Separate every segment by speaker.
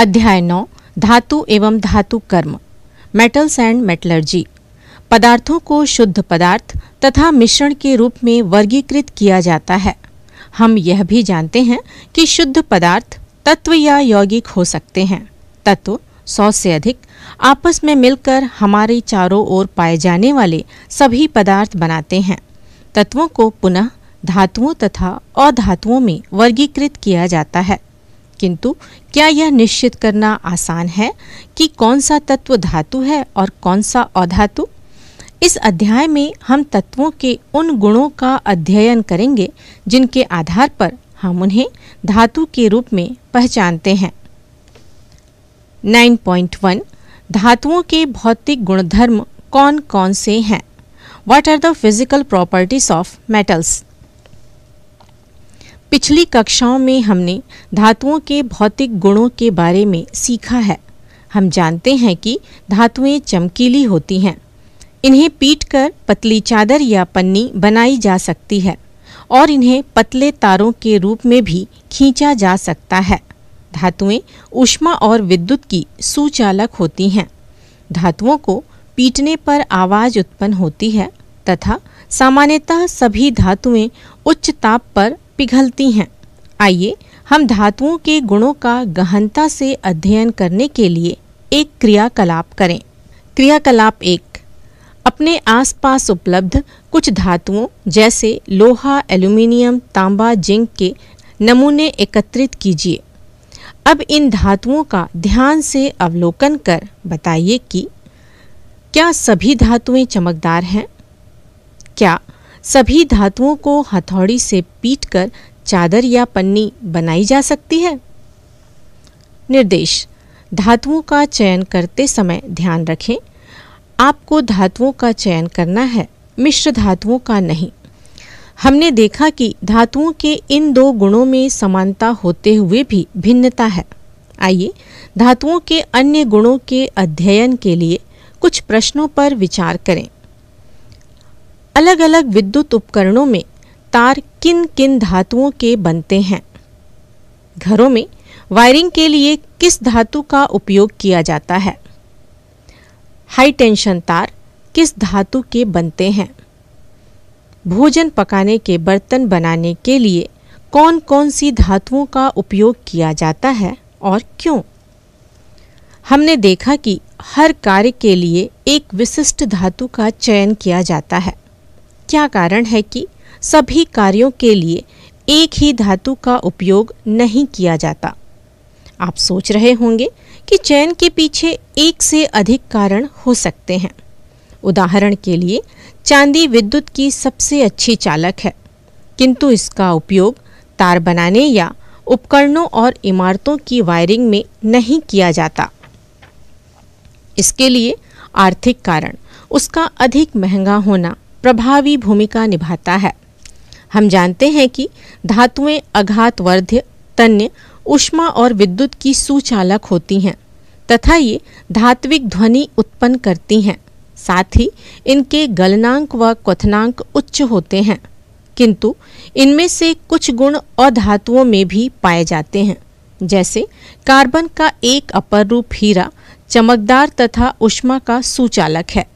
Speaker 1: अध्याय नौ धातु एवं धातु कर्म मेटल्स एंड मेटलर्जी पदार्थों को शुद्ध पदार्थ तथा मिश्रण के रूप में वर्गीकृत किया जाता है हम यह भी जानते हैं कि शुद्ध पदार्थ तत्व या यौगिक हो सकते हैं तत्व सौ से अधिक आपस में मिलकर हमारे चारों ओर पाए जाने वाले सभी पदार्थ बनाते हैं तत्वों को पुनः धातुओं तथा अधातुओं में वर्गीकृत किया जाता है किंतु क्या यह निश्चित करना आसान है कि कौन सा तत्व धातु है और कौन सा अधातु इस अध्याय में हम तत्वों के उन गुणों का अध्ययन करेंगे जिनके आधार पर हम उन्हें धातु के रूप में पहचानते हैं 9.1 धातुओं के भौतिक गुणधर्म कौन कौन से हैं what are the physical properties of metals पिछली कक्षाओं में हमने धातुओं के भौतिक गुणों के बारे में सीखा है हम जानते हैं कि धातुएं चमकीली होती हैं इन्हें पीट कर पतली चादर या पन्नी बनाई जा सकती है और इन्हें पतले तारों के रूप में भी खींचा जा सकता है धातुएं ऊष्मा और विद्युत की सुचालक होती हैं धातुओं को पीटने पर आवाज़ उत्पन्न होती है तथा सामान्यतः सभी धातुएं उच्च ताप पर पिघलती हैं आइए हम धातुओं के गुणों का गहनता से अध्ययन करने के लिए एक क्रियाकलाप करें क्रियाकलाप एक अपने आसपास उपलब्ध कुछ धातुओं जैसे लोहा एल्यूमिनियम तांबा जिंक के नमूने एकत्रित कीजिए अब इन धातुओं का ध्यान से अवलोकन कर बताइए कि क्या सभी धातुएं चमकदार हैं क्या सभी धातुओं को हथौड़ी से पीटकर चादर या पन्नी बनाई जा सकती है निर्देश धातुओं का चयन करते समय ध्यान रखें आपको धातुओं का चयन करना है मिश्र धातुओं का नहीं हमने देखा कि धातुओं के इन दो गुणों में समानता होते हुए भी भिन्नता है आइए धातुओं के अन्य गुणों के अध्ययन के लिए कुछ प्रश्नों पर विचार करें अलग अलग विद्युत उपकरणों में तार किन किन धातुओं के बनते हैं घरों में वायरिंग के लिए किस धातु का उपयोग किया जाता है हाई टेंशन तार किस धातु के बनते हैं भोजन पकाने के बर्तन बनाने के लिए कौन कौन सी धातुओं का उपयोग किया जाता है और क्यों हमने देखा कि हर कार्य के लिए एक विशिष्ट धातु का चयन किया जाता है क्या कारण है कि सभी कार्यों के लिए एक ही धातु का उपयोग नहीं किया जाता आप सोच रहे होंगे कि चयन के पीछे एक से अधिक कारण हो सकते हैं उदाहरण के लिए चांदी विद्युत की सबसे अच्छी चालक है किंतु इसका उपयोग तार बनाने या उपकरणों और इमारतों की वायरिंग में नहीं किया जाता इसके लिए आर्थिक कारण उसका अधिक महंगा होना प्रभावी भूमिका निभाता है हम जानते हैं कि धातुएं अघात वर्ध्य तन्य उष्मा और विद्युत की सुचालक होती हैं तथा ये धात्विक ध्वनि उत्पन्न करती हैं साथ ही इनके गलनांक व क्वथनांक उच्च होते हैं किंतु इनमें से कुछ गुण अधातुओं में भी पाए जाते हैं जैसे कार्बन का एक अपर रूप हीरा चमकदार तथा उष्मा का सुचालक है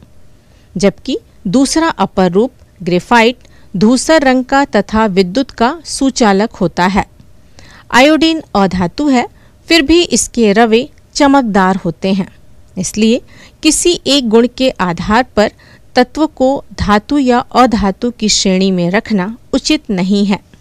Speaker 1: जबकि दूसरा अपर रूप ग्रेफाइट धूसर रंग का तथा विद्युत का सुचालक होता है आयोडीन अधातु है फिर भी इसके रवे चमकदार होते हैं इसलिए किसी एक गुण के आधार पर तत्व को धातु या अधातु की श्रेणी में रखना उचित नहीं है